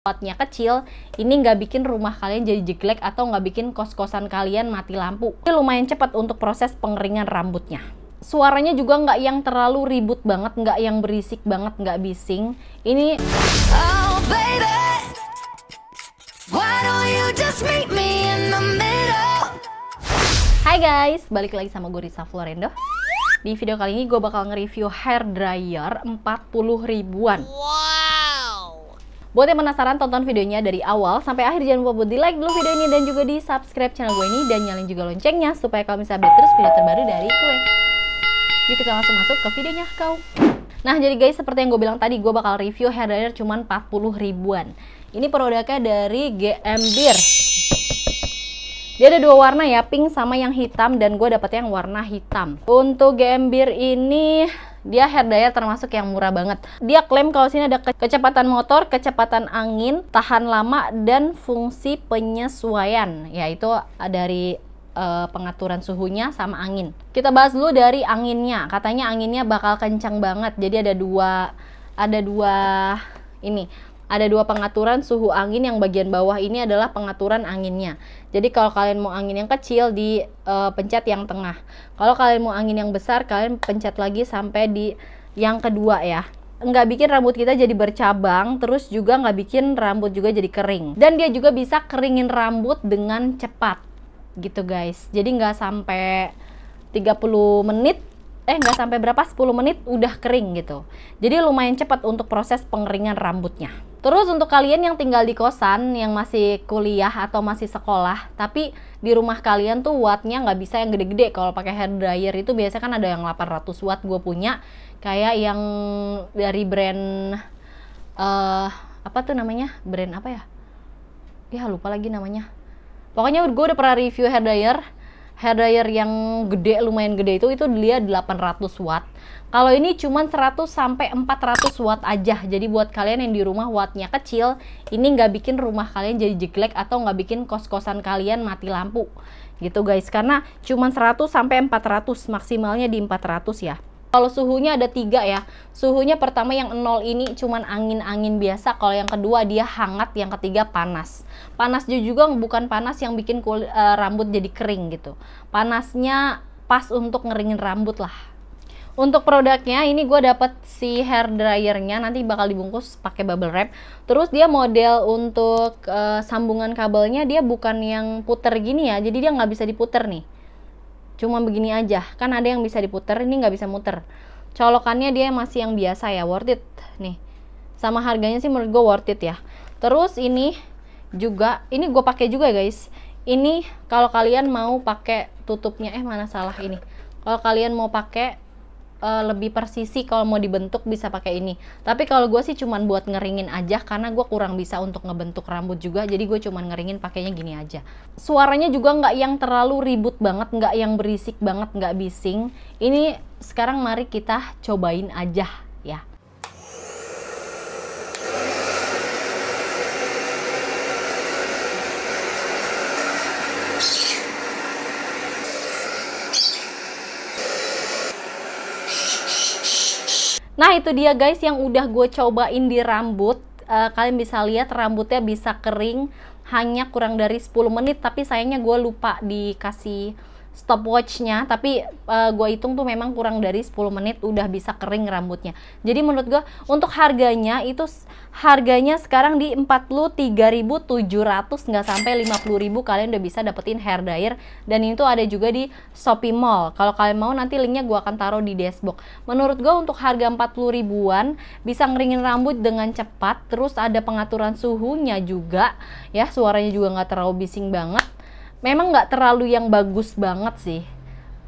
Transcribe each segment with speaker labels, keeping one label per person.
Speaker 1: kuatnya kecil, ini nggak bikin rumah kalian jadi jelek atau nggak bikin kos-kosan kalian mati lampu. Ini lumayan cepat untuk proses pengeringan rambutnya. Suaranya juga nggak yang terlalu ribut banget, nggak yang berisik banget, nggak bising. Ini... Oh, baby, Hai guys, balik lagi sama gue Risa Florendo. Di video kali ini gue bakal nge-review hair dryer 40 ribuan. Wow Buat yang penasaran, tonton videonya dari awal sampai akhir. Jangan lupa buat di like dulu video ini dan juga di subscribe channel gue ini. Dan nyalain juga loncengnya supaya kalau misalnya update terus video terbaru dari gue. Yuk kita langsung masuk ke videonya kau. Nah jadi guys seperti yang gue bilang tadi gue bakal review hair dryer cuma 40 ribuan. Ini produknya dari GM Beer. Dia ada dua warna ya, pink sama yang hitam dan gue dapet yang warna hitam. Untuk GM Beer ini dia hair dryer termasuk yang murah banget. Dia klaim kalau sini ada kecepatan motor, kecepatan angin, tahan lama, dan fungsi penyesuaian. Yaitu dari uh, pengaturan suhunya sama angin. Kita bahas dulu dari anginnya. Katanya anginnya bakal kencang banget. Jadi ada dua ada dua ini ada dua pengaturan suhu angin yang bagian bawah ini adalah pengaturan anginnya. Jadi kalau kalian mau angin yang kecil di uh, pencet yang tengah. Kalau kalian mau angin yang besar kalian pencet lagi sampai di yang kedua ya nggak bikin rambut kita jadi bercabang terus juga nggak bikin rambut juga jadi kering dan dia juga bisa keringin rambut dengan cepat gitu guys jadi nggak sampai 30 menit eh nggak sampai berapa 10 menit udah kering gitu. Jadi lumayan cepat untuk proses pengeringan rambutnya. Terus untuk kalian yang tinggal di kosan, yang masih kuliah atau masih sekolah, tapi di rumah kalian tuh wattnya nggak bisa yang gede-gede. Kalau pakai hair dryer itu biasanya kan ada yang 800 watt gue punya, kayak yang dari brand uh, apa tuh namanya? Brand apa ya? Ya lupa lagi namanya. Pokoknya gue udah pernah review hair dryer hair dryer yang gede lumayan gede itu itu dia 800 watt kalau ini cuma 100 sampai 400 watt aja jadi buat kalian yang di rumah wattnya kecil ini nggak bikin rumah kalian jadi jelek atau nggak bikin kos-kosan kalian mati lampu gitu guys karena cuma 100 sampai 400 maksimalnya di 400 ya kalau suhunya ada tiga ya. Suhunya pertama yang nol ini cuman angin-angin biasa. Kalau yang kedua dia hangat, yang ketiga panas. Panasnya juga bukan panas yang bikin kulit, uh, eh, rambut jadi kering gitu. Panasnya pas untuk ngeringin rambut lah. Untuk produknya ini gue dapet si hair dryernya nanti bakal dibungkus pakai bubble wrap. Terus dia model untuk e, sambungan kabelnya dia bukan yang puter gini ya. Jadi dia nggak bisa diputer nih cuma begini aja kan ada yang bisa diputer ini nggak bisa muter colokannya dia masih yang biasa ya worth it nih sama harganya sih menurut gue worth it ya terus ini juga ini gue pakai juga ya, guys ini kalau kalian mau pakai tutupnya eh mana salah ini kalau kalian mau pakai uh, lebih persisi kalau mau dibentuk bisa pakai ini tapi kalau gue sih cuman buat ngeringin aja karena gue kurang bisa untuk ngebentuk rambut juga jadi gue cuman ngeringin pakainya gini aja suaranya juga nggak yang terlalu ribut banget nggak yang berisik banget nggak bising ini sekarang mari kita cobain aja ya Nah itu dia guys yang udah gue cobain di rambut. Eh, kalian bisa lihat rambutnya bisa kering hanya kurang dari 10 menit tapi sayangnya gue lupa dikasih stopwatchnya tapi uh, eh, gue hitung tuh memang kurang dari 10 menit udah bisa kering rambutnya jadi menurut gue untuk harganya itu harganya sekarang di 43.700 nggak sampai 50.000 kalian udah bisa dapetin hair dryer dan itu ada juga di Shopee Mall kalau kalian mau nanti linknya gue akan taruh di dashboard menurut gue untuk harga 40 ribuan bisa ngeringin rambut dengan cepat terus ada pengaturan suhunya juga ya suaranya juga nggak terlalu bising banget memang nggak terlalu yang bagus banget sih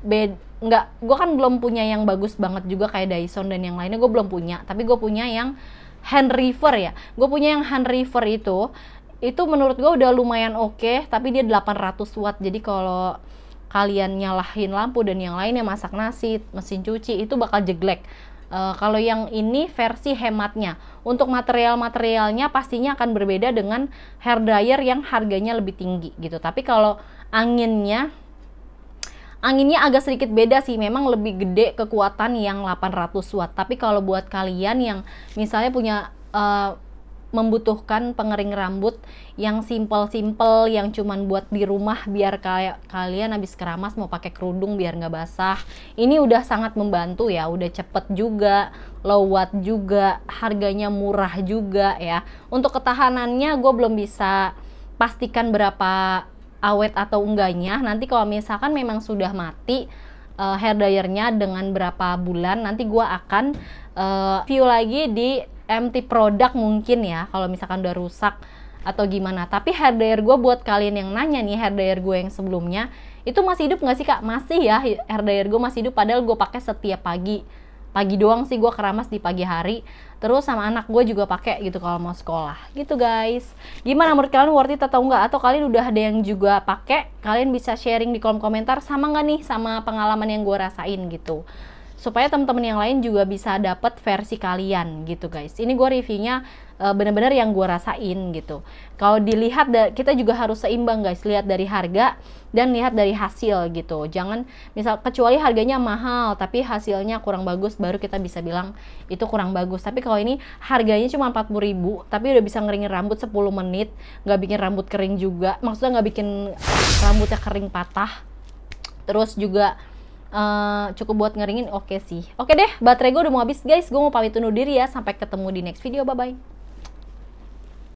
Speaker 1: bed nggak gue kan belum punya yang bagus banget juga kayak Dyson dan yang lainnya gue belum punya tapi gue punya yang hand river ya gue punya yang hand river itu itu menurut gue udah lumayan oke okay, tapi dia 800 watt jadi kalau kalian nyalahin lampu dan yang lainnya masak nasi mesin cuci itu bakal jeglek Eh, kalau yang ini versi hematnya. Untuk material-materialnya pastinya akan berbeda dengan hair dryer yang harganya lebih tinggi gitu. Tapi kalau anginnya anginnya agak sedikit beda sih memang lebih gede kekuatan yang 800 watt tapi kalau buat kalian yang misalnya punya uh, membutuhkan pengering rambut yang simple-simple yang cuman buat di rumah biar kayak kalian habis keramas mau pakai kerudung biar nggak basah ini udah sangat membantu ya udah cepet juga low watt juga harganya murah juga ya untuk ketahanannya gue belum bisa pastikan berapa awet atau enggaknya nanti kalau misalkan memang sudah mati uh, hair dryernya dengan berapa bulan nanti gue akan uh, view lagi di empty product mungkin ya kalau misalkan udah rusak atau gimana tapi hair dryer gue buat kalian yang nanya nih hair dryer gue yang sebelumnya itu masih hidup nggak sih kak masih ya hair dryer gue masih hidup padahal gue pakai setiap pagi pagi doang sih gue keramas di pagi hari terus sama anak gue juga pakai gitu kalau mau sekolah gitu guys gimana menurut kalian worth it atau enggak atau kalian udah ada yang juga pakai kalian bisa sharing di kolom komentar sama nggak nih sama pengalaman yang gue rasain gitu supaya teman-teman yang lain juga bisa dapat versi kalian gitu guys. Ini gue reviewnya eh, bener-bener yang gue rasain gitu. Kalau dilihat kita juga harus seimbang guys, lihat dari harga dan lihat dari hasil gitu. Jangan misal kecuali harganya mahal tapi hasilnya kurang bagus baru kita bisa bilang itu kurang bagus. Tapi kalau ini harganya cuma 40.000 tapi udah bisa ngeringin rambut 10 menit, nggak bikin rambut kering juga. Maksudnya nggak bikin rambutnya kering patah. Terus juga uh, cukup buat ngeringin oke okay sih. Oke okay deh, baterai gue udah mau habis guys. Gue mau pamit undur diri ya. Sampai ketemu di next video. Bye-bye.